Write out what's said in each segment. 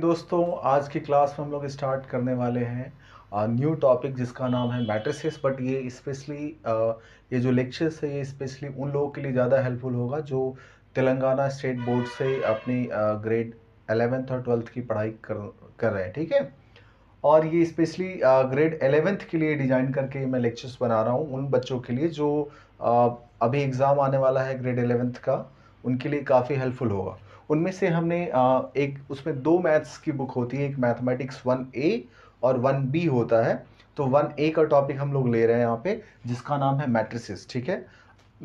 दोस्तों आज की क्लास में हम लोग स्टार्ट करने वाले हैं न्यू टॉपिक जिसका नाम है मैट्रिसेस बट ये स्पेशली ये जो लेक्चर्स है ये स्पेशली उन लोगों के लिए ज़्यादा हेल्पफुल होगा जो तेलंगाना स्टेट बोर्ड से अपनी ग्रेड एलेवेंथ और ट्वेल्थ की पढ़ाई कर कर रहे हैं ठीक है और ये स्पेशली ग्रेड एलेवेंथ के लिए डिज़ाइन करके मैं लेक्चर्स बना रहा हूँ उन बच्चों के लिए जो अभी एग्ज़ाम आने वाला है ग्रेड एलेवेंथ का उनके लिए काफ़ी हेल्पफुल होगा उनमें से हमने एक उसमें दो मैथ्स की बुक होती है एक मैथमेटिक्स वन ए और वन बी होता है तो वन ए का टॉपिक हम लोग ले रहे हैं यहाँ पे जिसका नाम है मैट्रिसेस ठीक है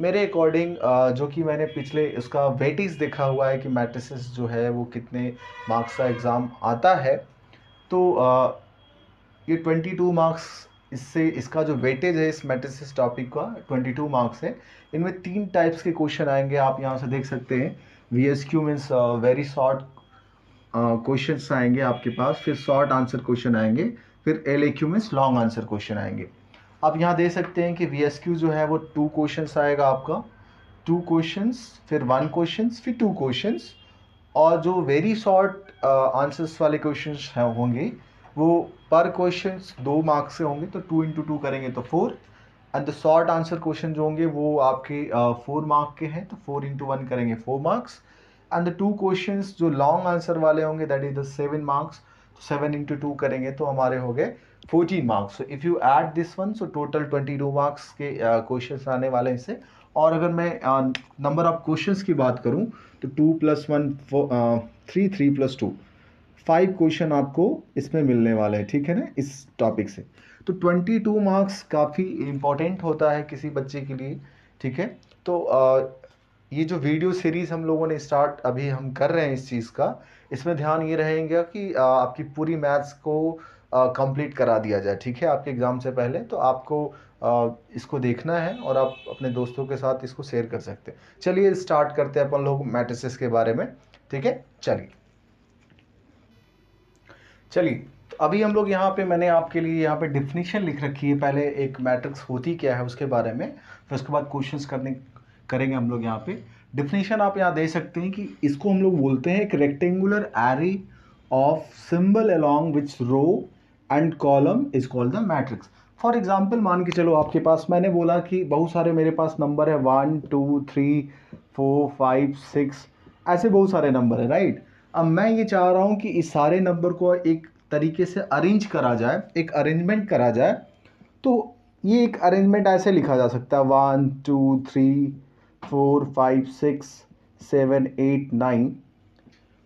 मेरे अकॉर्डिंग जो कि मैंने पिछले उसका वेटिस देखा हुआ है कि मैट्रिसेस जो है वो कितने मार्क्स का एग्ज़ाम आता है तो ये ट्वेंटी टू मार्क्स इससे इसका जो वेटेज है इस मैट्रिसेस टॉपिक का ट्वेंटी टू मार्क्स है इनमें तीन टाइप्स के क्वेश्चन आएंगे आप यहाँ से देख सकते हैं V S Q means very short question आएंगे आपके पास फिर शॉर्ट आंसर क्वेश्चन आएंगे फिर L A Q means long answer question आएंगे आप यहाँ देख सकते हैं कि वी एस क्यू जो है वो टू क्वेश्चन आएगा आपका टू क्वेश्चन फिर वन क्वेश्चन फिर टू क्वेश्चन और जो वेरी शॉर्ट आंसर्स वाले क्वेश्चन होंगे वो पर क्वेश्चन दो मार्क्स से होंगे तो टू इंटू टू करेंगे तो four and the short answer question जो होंगे वो आपके फोर मार्क के हैं तो फोर इंटू वन करेंगे four marks and the two question जो लॉन्ग आंसर वाले होंगे that is the seven marks seven into two करेंगे तो हमारे हो गए fourteen marks so if you add this one so total twenty two marks के क्वेश्चन uh, आने वाले हैं इससे और अगर मैं नंबर ऑफ क्वेश्चन की बात करूँ तो two plus one three three plus two five question आपको इसमें मिलने वाले हैं ठीक है ना इस टॉपिक से तो 22 मार्क्स काफ़ी इम्पॉर्टेंट होता है किसी बच्चे के लिए ठीक है तो आ, ये जो वीडियो सीरीज़ हम लोगों ने स्टार्ट अभी हम कर रहे हैं इस चीज़ का इसमें ध्यान ये रहेगा कि आ, आपकी पूरी मैथ्स को कंप्लीट करा दिया जाए ठीक है आपके एग्ज़ाम से पहले तो आपको आ, इसको देखना है और आप अपने दोस्तों के साथ इसको शेयर कर सकते हैं चलिए स्टार्ट करते हैं अपन लोग मैट्रिस के बारे में ठीक है चलिए चलिए अभी हम लोग यहाँ पे मैंने आपके लिए यहाँ पे डिफिनीशन लिख रखी है पहले एक मैट्रिक्स होती क्या है उसके बारे में फिर उसके बाद क्वेश्चंस करने करेंगे हम लोग यहाँ पे डिफिनीशन आप यहाँ दे सकते हैं कि इसको हम लोग बोलते हैं एक rectangular array of symbol along which row and column is called the matrix for example मान के चलो आपके पास मैंने बोला कि बहुत सारे मेरे पास नंबर है one two three four five six ऐसे बहुत सारे नंबर है राइट right? अब मैं ये चाह रहा हूँ कि इस सारे नंबर को एक तरीके से अरेंज करा जाए एक अरेंजमेंट करा जाए तो ये एक अरेंजमेंट ऐसे लिखा जा सकता है one two three four five six seven eight nine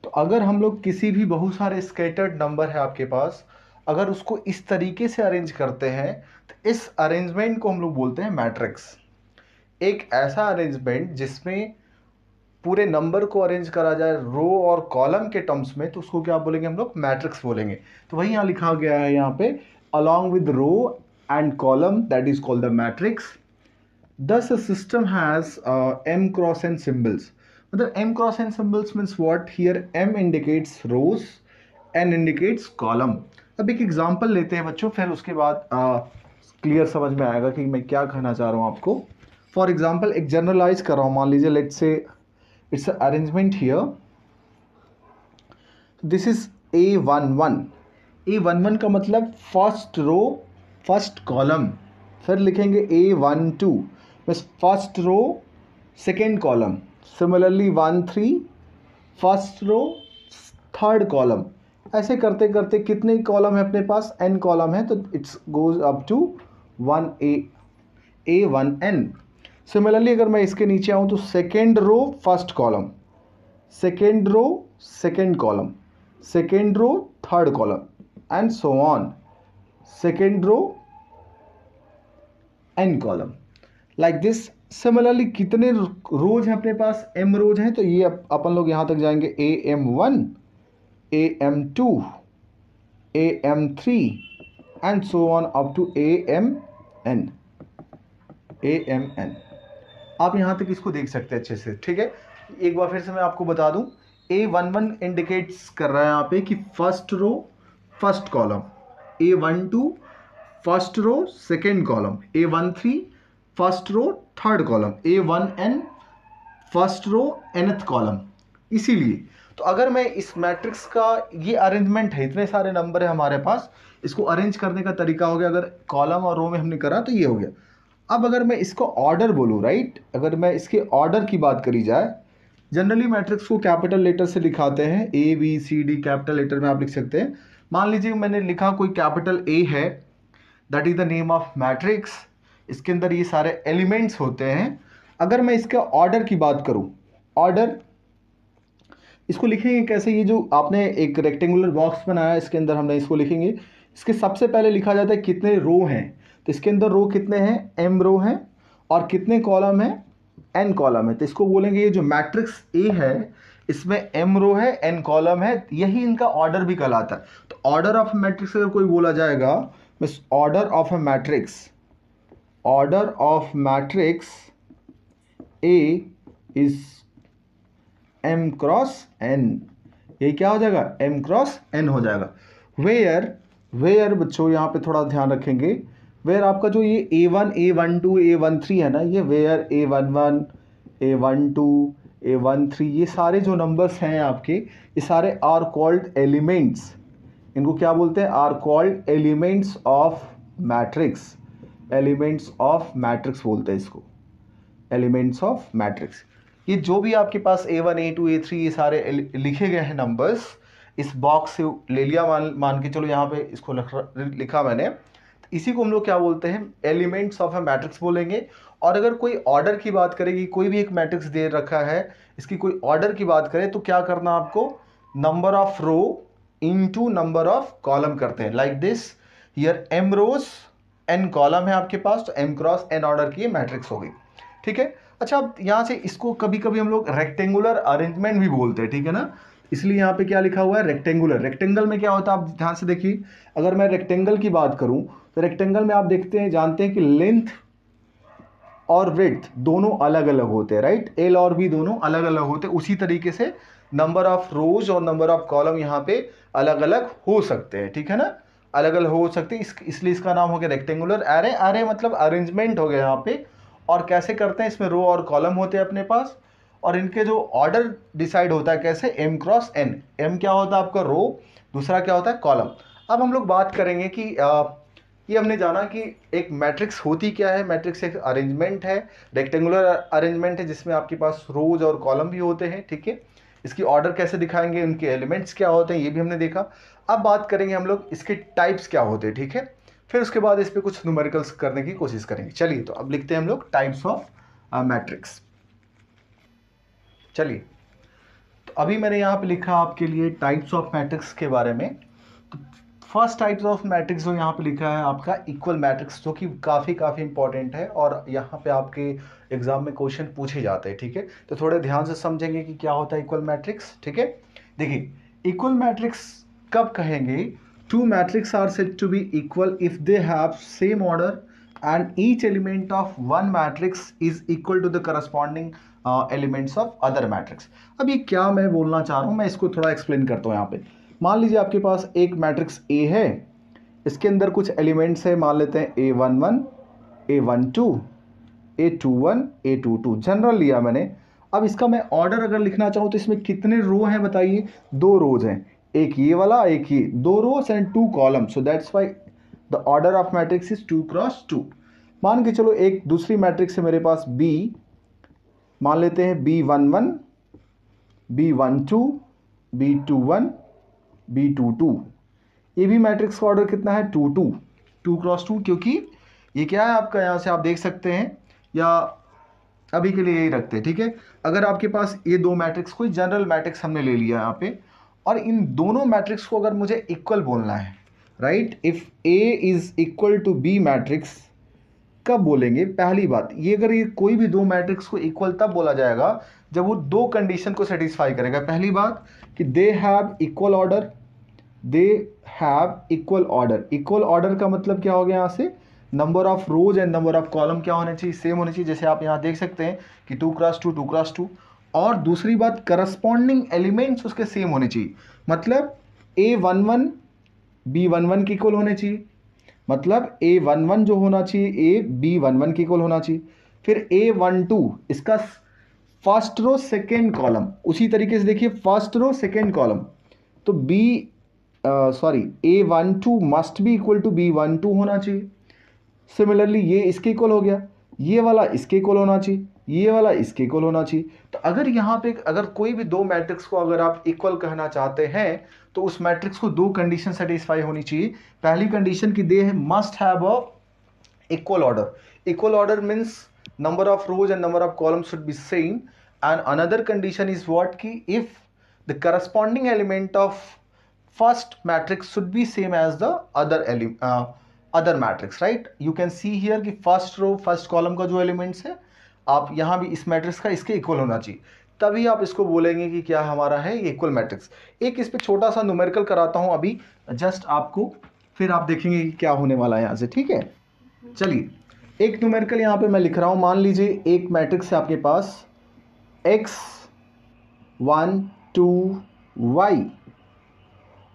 तो अगर हम लोग किसी भी बहुत सारे स्केटर्ड नंबर है आपके पास अगर उसको इस तरीके से अरेंज करते हैं तो इस अरेंजमेंट को हम लोग बोलते हैं मैट्रिक्स एक ऐसा अरेंजमेंट जिसमें पूरे नंबर को अरेंज करा जाए रो और कॉलम के टर्म्स में तो उसको क्या बोलेंगे हम लोग मैट्रिक्स बोलेंगे तो वही यहाँ लिखा गया है यहाँ पे along with row and column that is called the matrix this system has M cross N symbols मतलब M cross N symbols means what here M indicates rows N indicates column अब एक एग्जाम्पल लेते हैं बच्चों फिर उसके बाद clear uh, समझ में आएगा कि मैं क्या कहना चाह रहा हूँ आपको फॉर एग्जाम्पल एक जर्नलाइज कर रहा हूँ मान लीजिए लेट से its arrangement here this is A one one A one one का मतलब फर्स्ट रो फर्स्ट कॉलम फिर लिखेंगे ए वन टू बस first row second column similarly one three first row third column ऐसे करते करते कितने कॉलम है अपने पास एन कॉलम है तो it's goes up to one A A one N similarly अगर मैं इसके नीचे आऊँ तो second row first column second row second column second row third column and so on second row and column like this similarly कितने rows हैं अपने पास M rows हैं तो ये अपन लोग यहाँ तक जाएंगे A M one A M two A M three and so on up to A M N A M N आप यहाँ तक इसको देख सकते हैं अच्छे से ठीक है एक बार फिर से मैं आपको बता दूँ ए वन वन इंडिकेट्स कर रहा है यहाँ पे कि first row first column A one two first row second column A one three first row third column A one N first row nth column इसीलिए तो अगर मैं इस मैट्रिक्स का ये अरेंजमेंट है इतने सारे नंबर है हमारे पास इसको अरेंज करने का तरीका हो गया अगर कॉलम और रो में हमने करा तो ये हो गया अब अगर मैं इसको ऑर्डर बोलूँ राइट अगर मैं इसके ऑर्डर की बात करी जाए जनरली मैट्रिक्स को कैपिटल लेटर से लिखाते हैं A B C D capital letter में आप लिख सकते हैं मान लीजिए मैंने लिखा कोई कैपिटल ए है that is the name of matrix इसके अंदर ये सारे एलिमेंट्स होते हैं अगर मैं इसके ऑर्डर की बात करूँ ऑर्डर इसको लिखेंगे कैसे ये जो आपने एक रेक्टेंगुलर बॉक्स बनाया इसके अंदर हमने इसको लिखेंगे इसके सबसे पहले लिखा जाता है कितने रो हैं तो इसके अंदर रो कितने हैं एम रो हैं और कितने कॉलम हैं एन कॉलम है तो इसको बोलेंगे ये जो मैट्रिक्स ए है इसमें एम रो है एन कॉलम है यही इनका ऑर्डर भी कहलाता है तो ऑर्डर ऑफ मैट्रिक्स अगर कोई बोला जाएगा मिस order of a matrix order of matrix A is M cross N ये क्या हो जाएगा एम क्रॉस एन हो जाएगा वेयर वेयर बच्चों यहाँ पे थोड़ा ध्यान रखेंगे वेयर आपका जो ये A one A one two A one three है ना ये where A one one A one two A one three ये सारे जो नंबर्स हैं आपके ये सारे आर कॉल्ड एलिमेंट्स इनको क्या बोलते हैं are called elements of matrix elements of matrix बोलते हैं इसको एलिमेंट्स ऑफ मैट्रिक्स ये जो भी आपके पास A one A two A three ये सारे लिखे गए हैं नंबर्स इस बॉक्स से ले लिया मान मान के चलो यहाँ पे इसको लिखा मैंने इसी को हम लोग क्या बोलते हैं एलिमेंट्स ऑफ ए मैट्रिक्स बोलेंगे और अगर कोई ऑर्डर की बात करेगी कोई भी एक मैट्रिक्स दे रखा है इसकी कोई ऑर्डर की बात करें तो क्या करना आपको number of row into number of column करते हैं like this here M rows N column है आपके पास तो एम क्रॉस एन ऑर्डर की मैट्रिक्स होगी ठीक है अच्छा अब यहाँ से इसको कभी कभी हम लोग रेक्टेंगुलर अरेंजमेंट भी बोलते हैं ठीक है ना इसलिए यहाँ पे क्या लिखा हुआ है रेक्टेंगुलर रेक्टेंगल में क्या होता है आप ध्यान से देखिए अगर मैं रेक्टेंगल की बात करूँ तो रेक्टेंगल में आप देखते हैं जानते हैं कि लेंथ और ब्रेथ दोनों अलग अलग होते हैं राइट एल और बी दोनों अलग अलग होते हैं उसी तरीके से नंबर ऑफ रोज और नंबर ऑफ कॉलम यहाँ पे अलग अलग हो सकते हैं ठीक है ना अलग अलग हो सकते हैं इस, इसलिए इसका नाम हो गया रेक्टेंगुलर एरे एरे मतलब अरेंजमेंट हो गया यहाँ पे और कैसे करते हैं इसमें रो और कॉलम होते हैं अपने पास और इनके जो ऑर्डर डिसाइड होता है कैसे एम क्रॉस एन एम क्या होता है आपका रो दूसरा क्या होता है कॉलम अब हम लोग बात करेंगे कि आ, ये हमने जाना कि एक मैट्रिक्स होती क्या है मैट्रिक्स एक अरेंजमेंट है रेक्टेंगुलर अरेंजमेंट है जिसमें आपके पास रोज और कॉलम भी होते हैं ठीक है इसकी ऑर्डर कैसे दिखाएंगे उनके एलिमेंट्स क्या होते हैं ये भी हमने देखा अब बात करेंगे हम लोग इसके टाइप्स क्या होते हैं ठीक है फिर उसके बाद इस पर कुछ न्यूमेरिकल्स करने की कोशिश करेंगे चलिए तो अब लिखते हैं हम लोग टाइप्स ऑफ मैट्रिक्स चलिए तो अभी मैंने यहाँ पे लिखा आपके लिए टाइप्स ऑफ मैट्रिक्स के बारे में फर्स्ट टाइप्स ऑफ मैट्रिक्स जो यहाँ पे लिखा है आपका इक्वल मैट्रिक्स जो कि काफ़ी काफ़ी इंपॉर्टेंट है और यहाँ पे आपके एग्जाम में क्वेश्चन पूछे जाते हैं ठीक है तो थोड़े ध्यान से समझेंगे कि क्या होता है इक्वल मैट्रिक्स ठीक है देखिए इक्वल मैट्रिक्स कब कहेंगे two matrix are set to be equal if they have same order and each element of one matrix is equal to the corresponding elements of other matrix अब ये क्या मैं बोलना चाह रहा हूँ मैं इसको थोड़ा एक्सप्लेन करता हूँ यहाँ पे मान लीजिए आपके पास एक मैट्रिक्स ए है इसके अंदर कुछ एलिमेंट्स हैं मान लेते हैं A one one A one two A two one A two two general लिया मैंने अब इसका मैं ऑर्डर अगर लिखना चाहूँ तो इसमें कितने रो हैं बताइए दो रोज हैं एक ये वाला एक ये दो rows and two column so that's why the order of matrix is two cross two मान के चलो एक दूसरी मैट्रिक्स है मेरे पास बी मान लेते हैं B one one B one two B two one B two two ये भी मैट्रिक्स का ऑर्डर कितना है two two two cross two क्योंकि ये क्या है आपका यहाँ से आप देख सकते हैं या अभी के लिए यही रखते हैं ठीक है अगर आपके पास ये दो मैट्रिक्स कोई जनरल मैट्रिक्स हमने ले लिया यहाँ पे और इन दोनों मैट्रिक्स को अगर मुझे इक्वल बोलना है right if A is equal to B matrix कब बोलेंगे पहली बात ये अगर ये कोई भी दो मैट्रिक्स को इक्वल तब बोला जाएगा जब वो दो कंडीशन को सेटिस्फाई करेगा पहली बात कि they have equal order they have equal order equal order का मतलब क्या हो गया यहाँ से number of rows and number of column क्या होने चाहिए सेम होने चाहिए जैसे आप यहाँ देख सकते हैं कि two cross two two cross two और दूसरी बात करस्पॉन्डिंग एलिमेंट्स उसके सेम होने चाहिए मतलब A one one B one one के इक्वल होने चाहिए मतलब ए वन वन जो होना चाहिए ए बी वन वन के इक्वल होना चाहिए फिर ए वन टू इसका फर्स्ट रो सेकेंड कॉलम उसी तरीके से देखिए फर्स्ट रो सेकेंड कॉलम तो B sorry A one two must भी equal to B one two होना चाहिए सिमिलरली ये इसके इक्वल हो गया ये वाला इसके इक्वल होना चाहिए ये वाला इसके इक्वल होना चाहिए तो अगर यहाँ पे अगर कोई भी दो मैट्रिक्स को अगर आप इक्वल कहना चाहते हैं तो उस मैट्रिक्स को दो कंडीशन सेटिस्फाई होनी चाहिए पहली कंडीशन की दे है must have a equal order equal order means number of rows and number of column should be same and another condition is what की if the corresponding element of first matrix should be same as the other एलि other matrix right you can see here कि first row first column का जो elements है आप यहाँ भी इस मैट्रिक्स का इसके इक्वल होना चाहिए तभी आप इसको बोलेंगे कि क्या हमारा है ये इक्वल मैट्रिक्स एक इस पर छोटा सा न्यूमेरिकल कराता हूँ अभी जस्ट आपको फिर आप देखेंगे कि क्या होने वाला है यहाँ से ठीक है चलिए एक न्यूमेरिकल यहाँ पर मैं लिख रहा हूँ मान लीजिए एक मैट्रिक्स है आपके पास एक्स वन टू वाई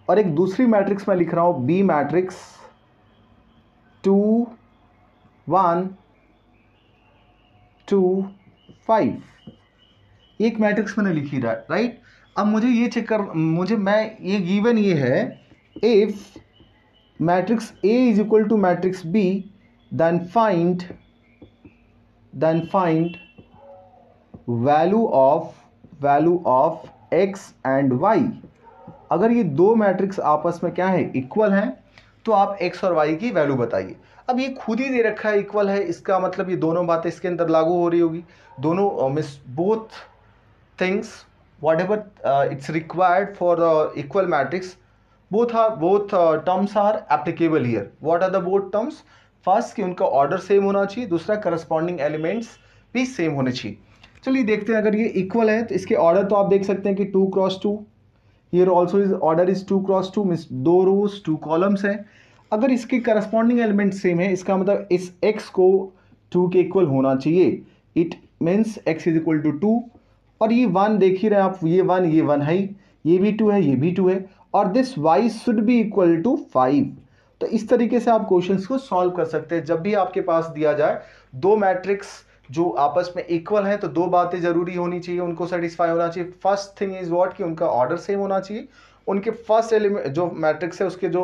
और एक दूसरी मैट्रिक्स में लिख रहा हूँ B matrix two one two five एक मैट्रिक्स मैंने लिखी रहा राइट अब मुझे ये चेक कर मुझे मैं ये गिवन ये है if matrix A is equal to matrix B then find then find value of value of x and Y अगर ये दो मैट्रिक्स आपस में क्या है इक्वल हैं तो आप एक्स और वाई की वैल्यू बताइए अब ये खुद ही दे रखा है इक्वल है इसका मतलब ये दोनों बातें इसके अंदर लागू हो रही होगी दोनों मिस both things whatever it's required for the equal matrix both are both terms are applicable here what are the both terms first कि उनका ऑर्डर सेम होना चाहिए दूसरा करस्पॉन्डिंग एलिमेंट्स भी सेम होने चाहिए चलिए देखते हैं अगर ये इक्वल है तो इसके ऑर्डर तो आप देख सकते हैं कि two cross two here also is order is two cross two mean दो रोज टू कॉलम्स हैं अगर इसके करस्पॉन्डिंग एलिमेंट सेम है इसका मतलब इस एक्स को टू के इक्वल होना चाहिए it means X is equal to two और ये वन देख ही रहे हैं आप ये वन ये वन है ये भी टू है ये भी टू है और this y should be equal to five तो इस तरीके से आप क्वेश्चंस को सॉल्व कर सकते हैं जब भी आपके पास दिया जाए दो मैट्रिक्स जो आपस में इक्वल हैं तो दो बातें ज़रूरी होनी चाहिए उनको सेटिस्फाई होना चाहिए फर्स्ट थिंग इज़ वॉट कि उनका ऑर्डर सेम होना चाहिए उनके फर्स्ट एलिमेंट जो मैट्रिक्स है उसके जो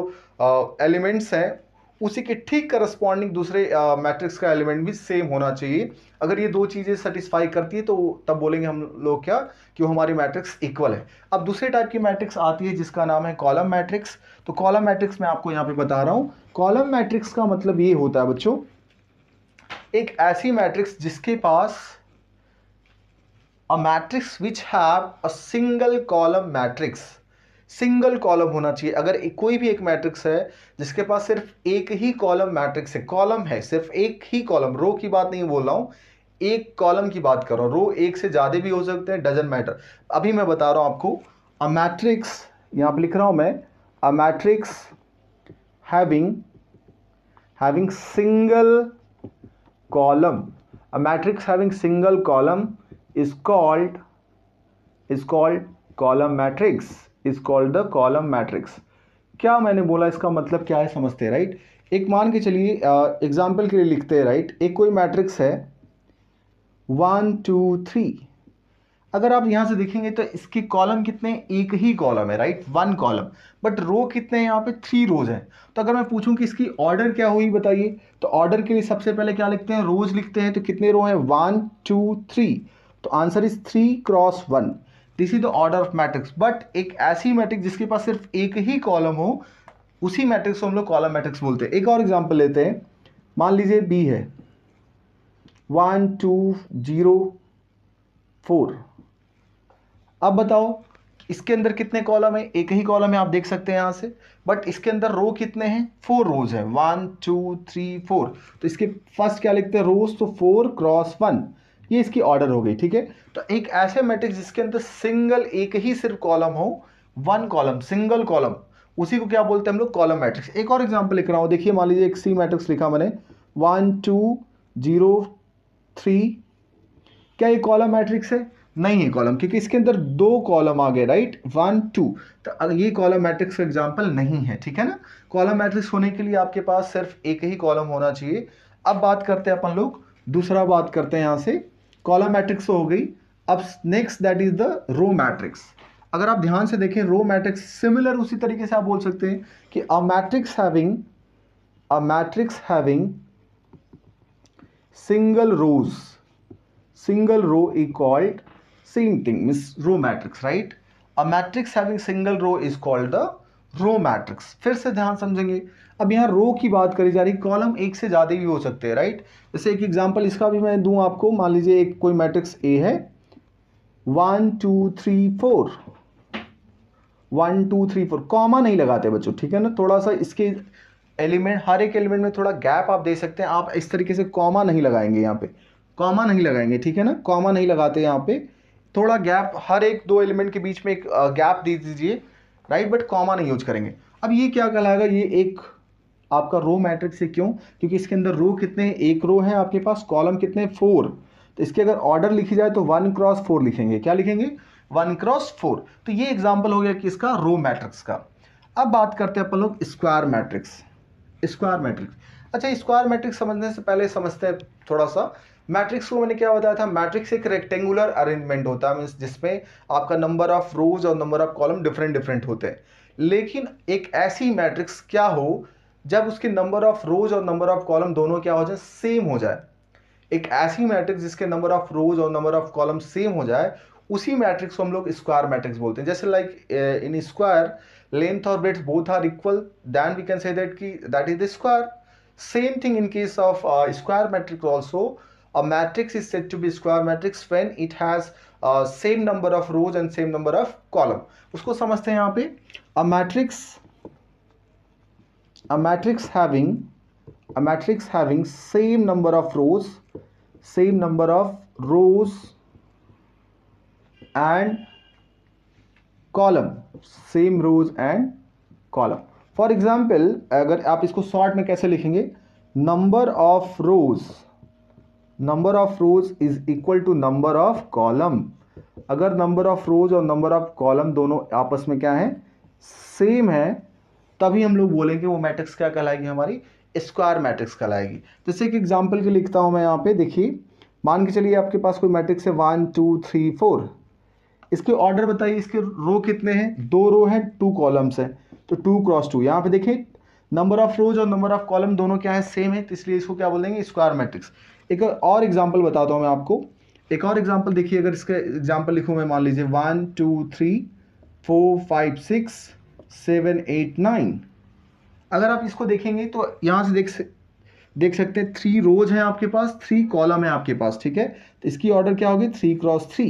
एलिमेंट्स हैं उसी के ठीक करस्पॉन्डिंग दूसरे मैट्रिक्स का एलिमेंट भी सेम होना चाहिए अगर ये दो चीज़ें सेटिस्फाई करती है तो तब बोलेंगे हम लोग क्या कि वो हमारी मैट्रिक्स इक्वल है अब दूसरे टाइप की मैट्रिक्स आती है जिसका नाम है कॉलम मैट्रिक्स तो कॉलम मैट्रिक्स मैं आपको यहाँ पे बता रहा हूँ कॉलम मैट्रिक्स का मतलब ये होता है बच्चों एक ऐसी मैट्रिक्स जिसके पास a matrix which have a single column matrix single column होना चाहिए अगर कोई भी एक मैट्रिक्स है जिसके पास सिर्फ एक ही कॉलम मैट्रिक्स है कॉलम है सिर्फ एक ही कॉलम रो की बात नहीं बोल रहा हूँ एक कॉलम की बात कर रहा रो एक से ज़्यादा भी हो सकते हैं डजन मैटर अभी मैं बता रहा हूँ आपको अ मैट्रिक्स यहाँ पर लिख रहा हूँ मैं a matrix having having single column a matrix having single column is called is called column matrix is called the column matrix क्या मैंने बोला इसका मतलब क्या है समझते हैं राइट एक मान के चलिए एग्जाम्पल के लिए लिखते हैं राइट एक कोई मैट्रिक्स है वन टू थ्री अगर आप यहाँ से देखेंगे तो इसके कॉलम कितने एक ही कॉलम है right one column but row कितने हैं यहाँ पे थ्री रोज हैं तो अगर मैं पूछूं कि इसकी ऑर्डर क्या हुई बताइए तो ऑर्डर के लिए सबसे पहले क्या लिखते हैं रोज लिखते हैं तो कितने रो हैं वन टू थ्री तो answer is three cross one this is the order of matrix but एक ऐसी मैट्रिक्स जिसके पास सिर्फ एक ही कॉलम हो उसी मैट्रिक्स को हम लोग कॉलम मैट्रिक्स बोलते हैं एक और एग्जाम्पल लेते हैं मान लीजिए बी है वन टू जीरो फोर अब बताओ इसके अंदर कितने कॉलम है एक ही कॉलम है आप देख सकते हैं यहाँ से बट इसके अंदर रो कितने हैं फोर रोज है वन टू थ्री फोर तो इसके फर्स्ट क्या लिखते हैं रोज तो फोर क्रॉस वन ये इसकी ऑर्डर हो गई ठीक है तो एक ऐसे मैट्रिक्स जिसके अंदर सिंगल एक ही सिर्फ कॉलम हो वन कॉलम सिंगल कॉलम उसी को क्या बोलते हैं हम लोग कॉलम मैट्रिक्स एक और एग्जाम्पल लिख रहा हूँ देखिए मान लीजिए एक सी मैट्रिक्स लिखा मैंने वन टू जीरो थ्री क्या ये कॉलम मैट्रिक्स है नहीं है कॉलम क्योंकि इसके अंदर दो कॉलम आ गए राइट वन टू तो ये कॉलम मैट्रिक्स का एग्जाम्पल नहीं है ठीक है ना कॉलम मैट्रिक्स होने के लिए आपके पास सिर्फ एक ही कॉलम होना चाहिए अब बात करते हैं अपन लोग दूसरा बात करते हैं यहाँ से कॉलम मैट्रिक्स तो हो गई अब next that is the row matrix अगर आप ध्यान से देखें रो मैट्रिक्स सिमिलर उसी तरीके से आप बोल सकते हैं कि a matrix having a matrix having single rows single row is called same thing means row matrix right a matrix having single row is called the row matrix फिर से ध्यान समझेंगे अब यहाँ रो की बात करी जा रही कॉलम एक से ज़्यादा भी हो सकते हैं राइट जैसे एक एग्जांपल इसका भी मैं दूं आपको मान लीजिए एक कोई मैट्रिक्स ए है one two three four one two three four comma नहीं लगाते बच्चों ठीक है ना थोड़ा सा इसके एलिमेंट हर एक एलिमेंट में थोड़ा गैप आप दे सकते हैं आप इस तरीके से कॉमा नहीं लगाएंगे यहाँ पे कॉमा नहीं लगाएंगे ठीक है ना कॉमा नहीं लगाते यहाँ पे थोड़ा गैप हर एक दो एलिमेंट के बीच में एक गैप दे दीजिए राइट बट कॉमा नहीं यूज करेंगे अब ये क्या कहलाएगा ये एक आपका रो मैट्रिक्स है क्यों क्योंकि इसके अंदर रो कितने हैं एक रो है आपके पास कॉलम कितने फोर तो इसके अगर ऑर्डर लिखी जाए तो वन क्रॉस फोर लिखेंगे क्या लिखेंगे वन क्रॉस फोर तो ये एग्जाम्पल हो गया कि इसका रो मैट्रिक्स का अब बात करते हैं अपन लोग स्क्वायर मैट्रिक्स स्क्वायर मैट्रिक्स अच्छा स्क्वायर मैट्रिक्स समझने से पहले समझते हैं थोड़ा सा मैट्रिक्स को मैंने क्या बताया था मैट्रिक्स एक रेक्टेंगुलर अरेंजमेंट होता है मीन्स जिसमें आपका नंबर ऑफ रोज और number of column different different होते हैं लेकिन एक ऐसी मैट्रिक्स क्या हो जब उसके नंबर ऑफ रोज और नंबर ऑफ कॉलम दोनों क्या हो जाए सेम हो जाए एक ऐसी मैट्रिक्स जिसके नंबर ऑफ रोज और नंबर ऑफ कॉलम सेम हो जाए उसी मैट्रिक्स को हम लोग स्क्वायर मैट्रिक्स बोलते हैं जैसे लाइक इन स्क्वायर लेंथ और breadth both are equal then we can say that की that is the square same thing in case of square matrix also a matrix is said to be square matrix when it has uh, same number of rows and same number of column usko samajhte hain yahan pe a matrix a matrix having a matrix having same number of rows same number of rows and column same rows and column for example agar aap isko short mein kaise likhenge number of rows number of rows is equal to number of column अगर number of rows और number of column दोनों आपस में क्या है same है तभी हम लोग बोलेंगे वो मैट्रिक्स क्या कहलाएगी हमारी स्क्वायर मैट्रिक्स कहलाएगी जैसे कि एग्जाम्पल के लिखता हूँ मैं यहाँ पे देखिए मान के चलिए आपके पास कोई मैट्रिक्स है वन टू थ्री फोर इसके ऑर्डर बताइए इसके रो कितने हैं दो रो हैं टू कॉलम्स हैं तो टू क्रॉस टू यहाँ पे देखिए नंबर ऑफ रोज और नंबर ऑफ कॉलम दोनों क्या है सेम है तो इसलिए इसको क्या बोलेंगे स्क्वायर मैट्रिक्स एक और एग्ज़ाम्पल बताता हूँ मैं आपको एक और एग्ज़ाम्पल देखिए अगर इसका एग्ज़ाम्पल लिखूँ मैं मान लीजिए one two three four five six seven eight nine अगर आप इसको देखेंगे तो यहाँ से देख देख सकते हैं थ्री रोज हैं आपके पास थ्री कॉलम है आपके पास ठीक है तो इसकी ऑर्डर क्या होगी three cross three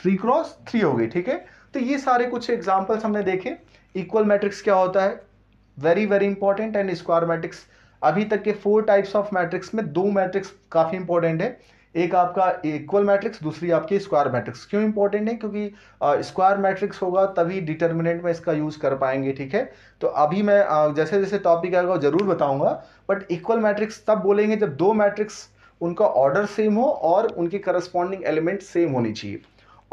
three cross three हो गई ठीक है तो ये सारे कुछ एग्जाम्पल्स हमने देखे इक्वल मैट्रिक्स क्या होता है very very important and square matrix अभी तक के फोर टाइप्स ऑफ मैट्रिक्स में दो मैट्रिक्स काफ़ी इंपॉर्टेंट है एक आपका इक्वल मैट्रिक्स दूसरी आपकी स्क्वायर मैट्रिक्स क्यों इंपॉर्टेंट है क्योंकि स्क्वायर मैट्रिक्स होगा तभी डिटर्मिनेंट में इसका यूज़ कर पाएंगे ठीक है तो अभी मैं uh, जैसे जैसे टॉपिक आएगा ज़रूर बताऊंगा बट इक्वल मैट्रिक्स तब बोलेंगे जब दो मैट्रिक्स उनका ऑर्डर सेम हो और उनके करस्पॉन्डिंग एलिमेंट सेम होनी चाहिए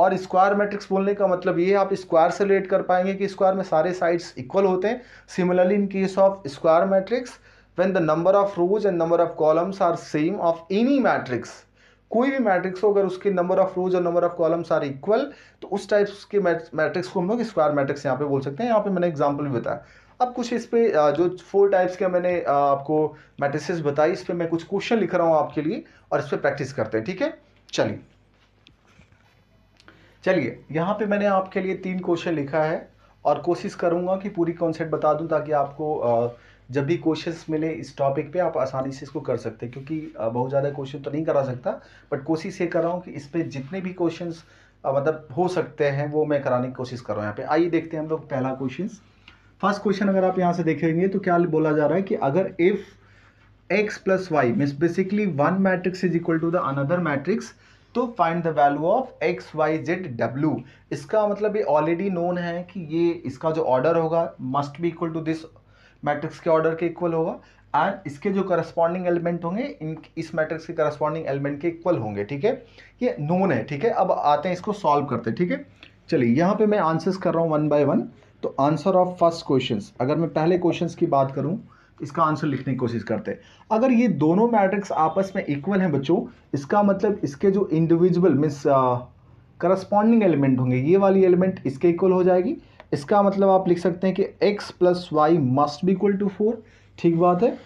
और स्क्वायर मैट्रिक्स बोलने का मतलब ये आप स्क्वायर से रिलेट कर पाएंगे कि स्क्वायर में सारे साइड्स इक्वल होते हैं similarly in case of square matrix when the number of rows and number of columns are same of any matrix कोई भी मैट्रिक्स हो अगर उसके नंबर ऑफ रोज और number of columns are equal तो उस टाइप के मैट्रिक्स को हम लोग स्क्वायर मैट्रिक्स यहाँ पे बोल सकते हैं यहाँ पे मैंने एग्जांपल भी बताया अब कुछ इस पे जो फोर टाइप्स के मैंने आपको मैट्रिसेस बताई इस पे मैं कुछ क्वेश्चन लिख रहा हूँ आपके लिए और इस पर प्रैक्टिस करते हैं ठीक है चलिए चलिए यहाँ पे मैंने आपके लिए तीन क्वेश्चन लिखा है और कोशिश करूँगा कि पूरी कॉन्सेप्ट बता दूँ ताकि आपको जब भी क्वेश्चंस मिले इस टॉपिक पे आप आसानी से इसको कर सकते हैं क्योंकि बहुत ज़्यादा क्वेश्चन तो नहीं करा सकता बट कोशिश ये कर रहा हूँ कि इस पर जितने भी क्वेश्चन मतलब हो सकते हैं वो मैं कराने की कोशिश कर रहा हूँ यहाँ पे आइए देखते हैं हम लोग पहला क्वेश्चन फर्स्ट क्वेश्चन अगर आप यहाँ से देखेंगे तो क्या बोला जा रहा है कि अगर if x plus y means basically one matrix is equal to the another matrix तो find the value of x y z डब्ल्यू इसका मतलब ये ऑलरेडी नोन है कि ये इसका जो ऑर्डर होगा must be equal to this matrix के ऑर्डर के इक्वल होगा एंड इसके जो करस्पॉन्डिंग एलिमेंट होंगे इन इस मैट्रिक्स के करस्पॉन्डिंग एलिमेंट के इक्वल होंगे ठीक है ये नोन है ठीक है अब आते हैं इसको सॉल्व करते हैं ठीक है चलिए यहाँ पे मैं आंसर्स कर रहा हूँ वन बाय वन तो आंसर ऑफ फर्स्ट क्वेश्चन अगर मैं पहले क्वेश्चन की बात करूँ इसका आंसर लिखने की कोशिश करते हैं अगर ये दोनों मैट्रिक्स आपस में इक्वल हैं बच्चों इसका मतलब इसके जो इंडिविजुअल मीन्स करस्पॉन्डिंग एलिमेंट होंगे ये वाली एलिमेंट इसके इक्वल हो जाएगी इसका मतलब आप लिख सकते हैं कि x प्लस वाई मस्ट भी इक्वल टू फोर ठीक बात है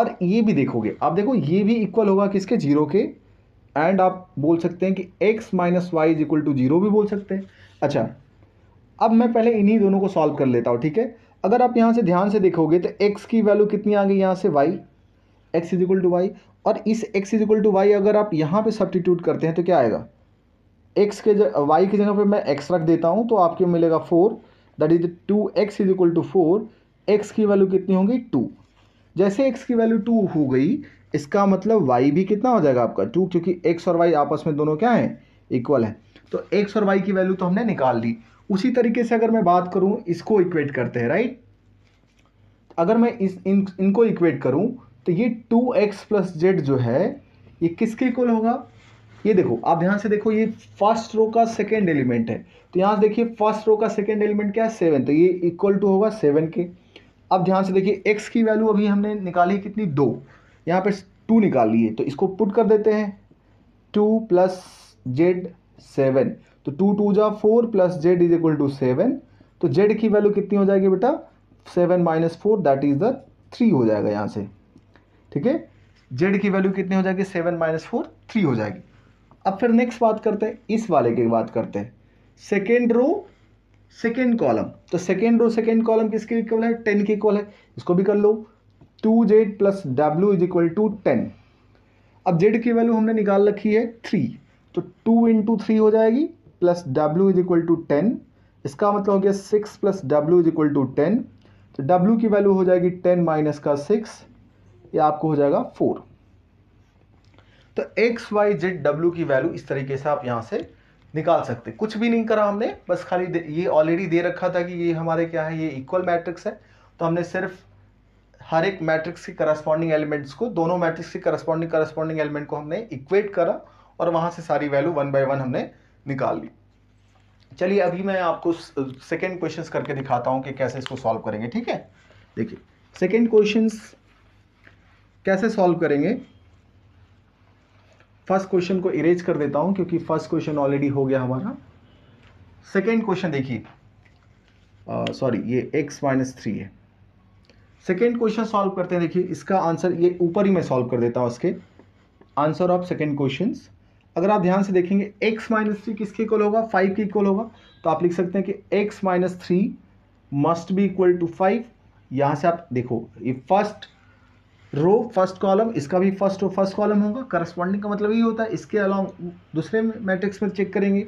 और ये भी देखोगे आप देखो ये भी इक्वल होगा किसके जीरो के एंड आप बोल सकते हैं कि x minus y is equal to zero भी बोल सकते हैं अच्छा अब मैं पहले इन्हीं दोनों को सॉल्व कर लेता हूँ ठीक है अगर आप यहाँ से ध्यान से देखोगे तो x की वैल्यू कितनी आ गई यहाँ से y x is equal to Y और इस x is equal to y अगर आप यहाँ पे सब्टीट्यूट करते हैं तो क्या आएगा x के जगह वाई की जगह पे मैं x रख देता हूँ तो आपको मिलेगा four that is two x is equal to four x की वैल्यू कितनी होगी टू जैसे एक्स की वैल्यू टू हो गई इसका मतलब वाई भी कितना हो जाएगा आपका टू क्योंकि एक्स और वाई आपस में दोनों क्या हैं इक्वल है तो एक्स और वाई की वैल्यू तो हमने निकाल ली उसी तरीके से अगर मैं बात करूं इसको इक्वेट करते हैं राइट अगर मैं इस इन इनको इक्वेट करूं तो ये टू एक्स प्लस जेड जो है ये किसके इक्वल होगा ये देखो आप ध्यान से देखो ये फर्स्ट रो का सेकेंड एलिमेंट है तो यहाँ से देखिए फर्स्ट रो का सेकेंड एलिमेंट क्या है सेवन तो ये इक्वल टू होगा सेवन के अब ध्यान से देखिए एक्स की वैल्यू अभी हमने निकाली कितनी दो यहाँ पर टू निकाल लिए तो इसको पुट कर देते हैं टू प्लस जेड सेवन तो टू टू जा four plus z is equal to seven तो जेड की वैल्यू कितनी हो जाएगी बेटा seven minus four that is the three हो जाएगा यहाँ से ठीक है जेड की वैल्यू कितनी हो जाएगी सेवन माइनस फोर थ्री हो जाएगी अब फिर नेक्स्ट बात करते हैं इस वाले की बात करते हैं सेकेंड रो सेकेंड कॉलम तो सेकेंड रो सेकेंड कॉलम किसके इक्वल है टेन के इक्वल है इसको भी कर लो टू जेड प्लस डब्ल्यू इज इक्वल टू टेन अब जेड की वैल्यू हमने निकाल रखी है थ्री तो टू इंटू थ्री हो जाएगी प्लस डब्ल्यू इज इक्वल टू टेन इसका मतलब हो गया सिक्स प्लस डब्ल्यू इज इक्वल टू टेन तो डब्ल्यू की वैल्यू हो जाएगी टेन माइनस का सिक्स ये आपको हो जाएगा फोर तो एक्स वाई जेड डब्ल्यू की वैल्यू इस तरीके से आप यहाँ से निकाल सकते कुछ भी नहीं करा हमने बस खाली ये ऑलरेडी दे रखा था कि ये हमारे क्या है ये इक्वल मैट्रिक्स है तो हमने सिर्फ हर एक मैट्रिक्स के करस्पॉन्डिंग एलिमेंट्स को दोनों मैट्रिक्स के करस्पॉन्डिंग करस्पॉन्डिंग एलिमेंट को हमने इक्वेट करा और वहाँ से सारी वैल्यू वन बाई वन हमने निकाल ली चलिए अभी मैं आपको सेकेंड क्वेश्चन करके दिखाता हूँ कि कैसे इसको सॉल्व करेंगे ठीक है देखिए सेकेंड क्वेश्चन कैसे सॉल्व करेंगे फर्स्ट क्वेश्चन को इरेज कर देता हूं क्योंकि फर्स्ट क्वेश्चन ऑलरेडी हो गया हमारा सेकेंड क्वेश्चन देखिए सॉरी ये एक्स माइनस थ्री है सेकेंड क्वेश्चन सॉल्व करते हैं देखिए इसका आंसर ये ऊपर ही मैं सॉल्व कर देता हूँ उसके आंसर ऑफ सेकेंड क्वेश्चन अगर आप ध्यान से देखेंगे x माइनस थ्री किसके इक्वल होगा फाइव के इक्वल होगा तो आप लिख सकते हैं कि x minus three must be equal to five यहाँ से आप देखो ये फर्स्ट रो फर्स्ट कॉलम इसका भी फर्स्ट रो फर्स्ट कॉलम होगा करस्पॉन्डिंग का मतलब ये होता है इसके अलावा दूसरे मैट्रिक्स में चेक करेंगे